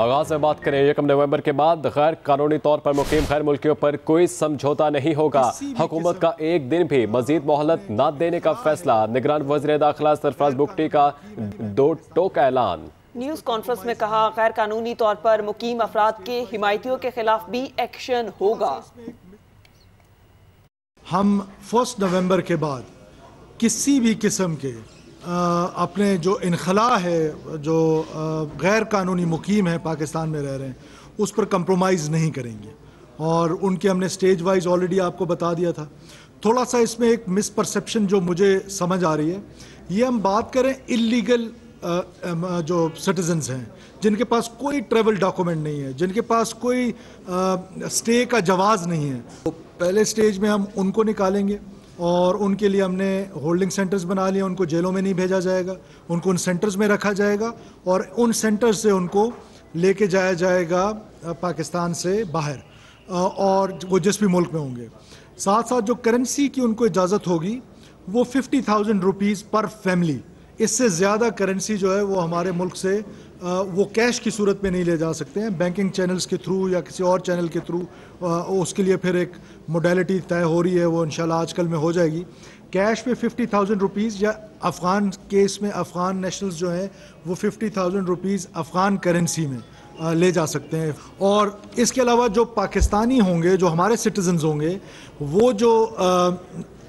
आगाज में बात करें एकम नवंबर के बाद गैर कानूनी तौर पर मुकीम गैर मुल्कियों पर कोई समझौता नहीं होगा हुकूमत का एक दिन भी मजीद मोहलत न देने का फैसला निगरान वजर दाखिला सरफराज बुगटी का दो टोक ऐलान न्यूज़ कॉन्फ्रेंस में कहा गैर कानूनी तौर पर मुकीम अफराद के हिमायतियों के खिलाफ भी एक्शन होगा हम फर्स्ट नवम्बर के बाद किसी भी किस्म के अपने जो इनखला है जो गैर कानूनी मुकीम है पाकिस्तान में रह रहे हैं उस पर कंप्रोमाइज़ नहीं करेंगे और उनके हमने स्टेज वाइज ऑलरेडी आपको बता दिया था थोड़ा सा इसमें एक मिसपरसेप्शन जो मुझे समझ आ रही है ये हम बात करें इलीगल जो सिटीजन्स हैं जिनके पास कोई ट्रेवल डॉक्यूमेंट नहीं है जिनके पास कोई स्टे का जवाज़ नहीं है तो पहले स्टेज में हम उनको निकालेंगे और उनके लिए हमने होल्डिंग सेंटर्स बना लिए उनको जेलों में नहीं भेजा जाएगा उनको उन सेंटर्स में रखा जाएगा और उन सेंटर्स से उनको लेके जाया जाएगा पाकिस्तान से बाहर और वो जिस भी मुल्क में होंगे साथ साथ जो करेंसी की उनको इजाज़त होगी वो फिफ्टी थाउजेंड रुपीज़ पर फैमिली इससे ज़्यादा करेंसी जो है वो हमारे मुल्क से वो कैश की सूरत में नहीं ले जा सकते हैं बैंकिंग चैनल्स के थ्रू या किसी और चैनल के थ्रू उसके लिए फिर एक मोडेलिटी तय हो रही है वो इन आजकल में हो जाएगी कैश पे फिफ्टी थाउजेंड रुपीज़ या अफ़गान केस में अफ़गान नेशनल्स जो हैं वो fifty thousand rupees Afghan currency में ले जा सकते हैं और इसके अलावा जो पाकिस्तानी होंगे जो हमारे सिटीज़न होंगे वो जो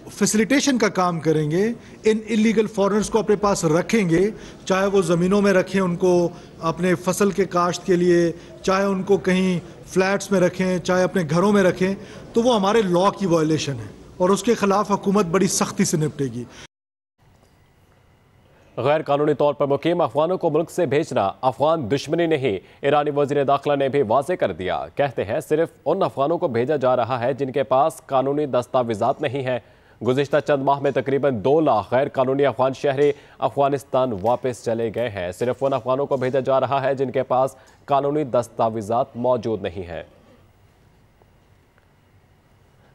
फैसिलिटेशन का काम करेंगे इन इलीगल फॉरनर्स को अपने पास रखेंगे चाहे वो ज़मीनों में रखें उनको अपने फसल के काश्त के लिए चाहे उनको कहीं फ्लैट्स में रखें चाहे अपने घरों में रखें तो वो हमारे लॉ की वायलेशन है और उसके खिलाफ हुकूमत बड़ी सख्ती से निपटेगी गैर कानूनी तौर पर मुकीम अफगानों को मुल्क से भेजना अफगान दुश्मनी नहीं ईरानी वजीर दाखिला ने भी वाजे कर दिया कहते हैं सिर्फ उन अफगानों को भेजा जा रहा है जिनके पास कानूनी दस्तावेजात नहीं है गुजशत चंद माह में तकरीबन दो लाख गैर कानूनी अफगान शहरी अफगानिस्तान वापस चले गए हैं सिर्फ उन अफगानों को भेजा जा रहा है जिनके पास कानूनी दस्तावेजात मौजूद नहीं है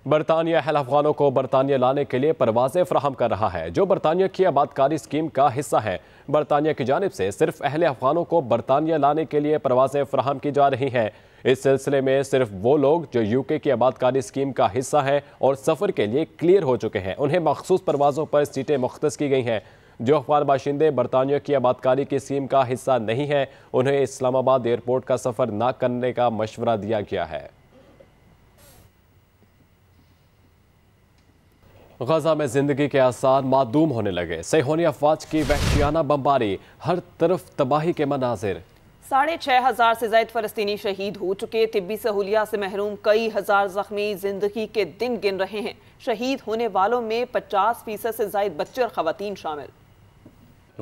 बरतानिया अहल अफगानों को बरतानिया लाने के लिए परवाजें फ्राहम कर रहा है जो बरतानिया की आबादकारी स्कीम का हिस्सा है बरतानिया की जानब से सिर्फ अहल अफगानों को बरतानिया लाने के लिए परवाजें फ्राहम की जा रही हैं इस सिलसिले में सिर्फ वो लोग जो यूके की आबादकारी स्कीम का हिस्सा है और सफ़र के लिए क्लियर हो चुके हैं उन्हें मखसूस परवाज़ों पर सीटें मुख्त की गई हैं जो अखबार बाशिंदे बरतानिया की आबादकारी की स्कीम का हिस्सा नहीं है उन्हें इस्लामाबाद एयरपोर्ट का सफ़र न करने का मशवरा दिया गया है गजा में जिंदगी के आसार मादूम होने लगे सहोनी अफवाज की वहशियाना बम्बारी हर तरफ तबाही के मनाजिर साढ़े छः हजार से जायद फलस्तनी शहीद हो चुके तिब्बी सहूलियात से महरूम कई हजार जख्मी जिंदगी के दिन गिन रहे हैं शहीद होने वालों में पचास फीसद से जायद बच्चे और खातन शामिल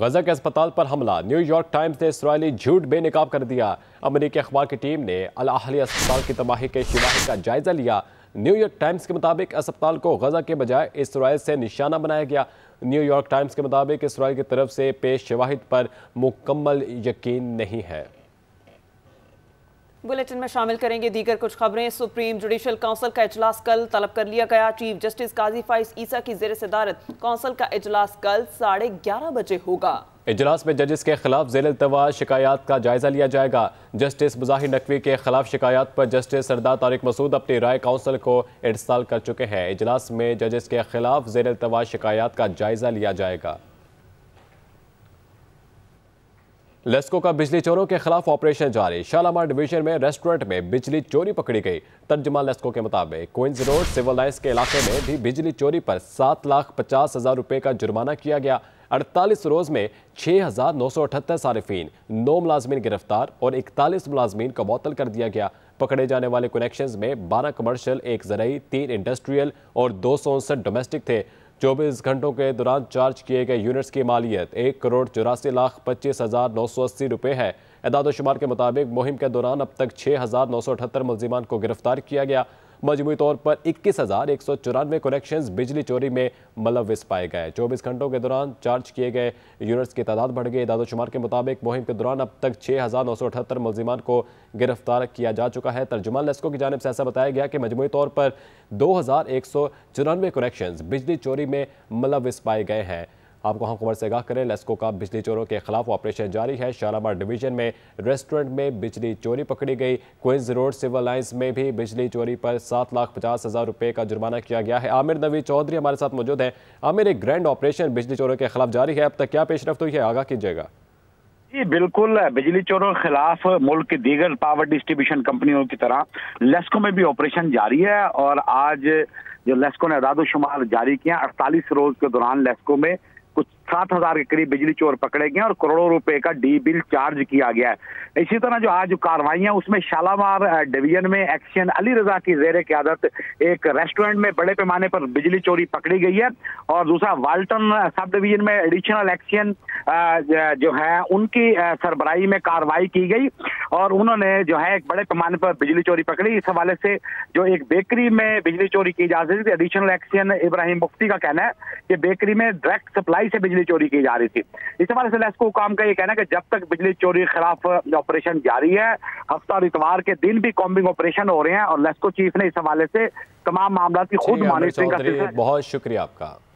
गजा के अस्पताल पर हमला न्यूयॉर्क टाइम्स ने इसराइली झूठ बेनकाब कर दिया अमरीकी अखबार की टीम ने अलाहली अस्पताल की तबाही के शिवाह का जायजा लिया न्यूयॉर्क टाइम्स के मुताबिक अस्पताल को गजा के बजाय इसराइल से निशाना बनाया गया न्यूयॉर्क टाइम्स के मुताबिक इसराइल की तरफ से पेश शवाहिद पर मुकम्मल यकीन नहीं है बुलेटिन में शामिल करेंगे दीगर कुछ खबरें सुप्रीम जुडिशल काउंसिल का इजलास कल तलब कर लिया गया चीफ जस्टिस काजी फाइज ईसा की जेर सदारत काउंसिल का इजलास कल साढ़े ग्यारह बजे होगा इजलास में जजेस के खिलाफ जेल अल्तवा शिकायत का जायजा लिया जाएगा जस्टिस मुजाहिर नकवी के खिलाफ शिकायत पर जस्टिस सरदार तारिक मसूद अपनी राय काउंसिल को इरसाल कर चुके हैं इजलास में जजेस के खिलाफ जेर अल्तवा शिकायत का जायजा लिया जाएगा लेस्को का बिजली चोरों के खिलाफ ऑपरेशन जारी शालामार डिवीजन में रेस्टोरेंट में बिजली चोरी पकड़ी गई तर्जमा लेस्को के मुताबिक क्विंस रोड सिविल लाइन्स के इलाके में भी बिजली चोरी पर सात लाख पचास हजार रुपये का जुर्माना किया गया अड़तालीस रोज में छः हजार नौ सौ अठहत्तर सार्फिन नौ मुलाजमीन गिरफ्तार और इकतालीस मुलाजमीन को मअतल कर दिया गया पकड़े जाने वाले कनेक्शन में बारह कमर्शल एक जरिए तीन इंडस्ट्रियल और दो सौ उनसठ डोमेस्टिक थे चौबीस घंटों के दौरान चार्ज किए गए यूनिट्स की मालियत एक करोड़ चौरासी लाख पच्चीस हज़ार नौ सौ अस्सी रुपये है इदादोशुमार के मुताबिक मुहिम के दौरान अब तक छः हज़ार नौ सौ अठहत्तर मुलजिमान को गिरफ्तार किया गया मजमू तौर पर इक्कीस हज़ार एक सौ चौरानवे कनेक्शन बिजली चोरी में मुलविस पाए गए चौबीस घंटों के दौरान चार्ज किए गए यूनिट्स की तादाद बढ़ गई दादोशुमार के मुताबिक मुहिम के दौरान अब तक छः हज़ार नौ सौ अठहत्तर मुलजिमान को गिरफ्तार किया जा चुका है तर्जुमान लेस्को की जानब से ऐसा बताया गया कि मजमू तौर पर दो हज़ार एक सौ चौरानवे कनेक्शन बिजली चोरी में मुलविस पाए गए हैं आपको हम खबर से आगाह करें लेस्को का बिजली चोरों के खिलाफ ऑपरेशन जारी है शालामार डिवीजन में रेस्टोरेंट में बिजली चोरी पकड़ी गई क्विंस रोड सिविल लाइन्स में भी बिजली चोरी पर सात लाख पचास हज़ार रुपये का जुर्माना किया गया है आमिर नवी चौधरी हमारे साथ मौजूद है आमिर एक ग्रैंड ऑपरेशन बिजली चोरों के खिलाफ जारी है अब तक क्या पेशरफ हुई है आगाह कीजिएगा जी बिल्कुल बिजली चोरों के खिलाफ मुल्क के दीगर पावर डिस्ट्रीब्यूशन कंपनियों की तरह लेस्को में भी ऑपरेशन जारी है और आज जो लेस्को ने अदाद जारी किया अड़तालीस रोज के दौरान लेस्को में put सात हजार के करीब बिजली चोर पकड़े गए और करोड़ों रुपए का डी बिल चार्ज किया गया है इसी तरह जो आज कार्रवाई है उसमें शालामार डिवीजन में एक्शन अली रजा की जेर क्यादत एक रेस्टोरेंट में बड़े पैमाने पर बिजली चोरी पकड़ी गई है और दूसरा वाल्टन सब डिवीजन में एडिशनल एक्शन जो है उनकी सरबराही में कार्रवाई की गई और उन्होंने जो है एक बड़े पैमाने पर बिजली चोरी पकड़ी इस हवाले से जो एक बेकरी में बिजली चोरी की जा सकती एडिशनल एक्शन इब्राहिम मुफ्ती का कहना है कि बेकरी में डायरेक्ट सप्लाई से बिजली बिजली चोरी की जा रही थी इस हवाले से लेस्को काम का ये कहना है कि जब तक बिजली चोरी के खिलाफ ऑपरेशन जारी है हफ्ता और इतवार के दिन भी कॉम्बिंग ऑपरेशन हो रहे हैं और लेस्को चीफ ने इस हवाले से तमाम मामला की खुद मॉनिटरिंग का बहुत शुक्रिया आपका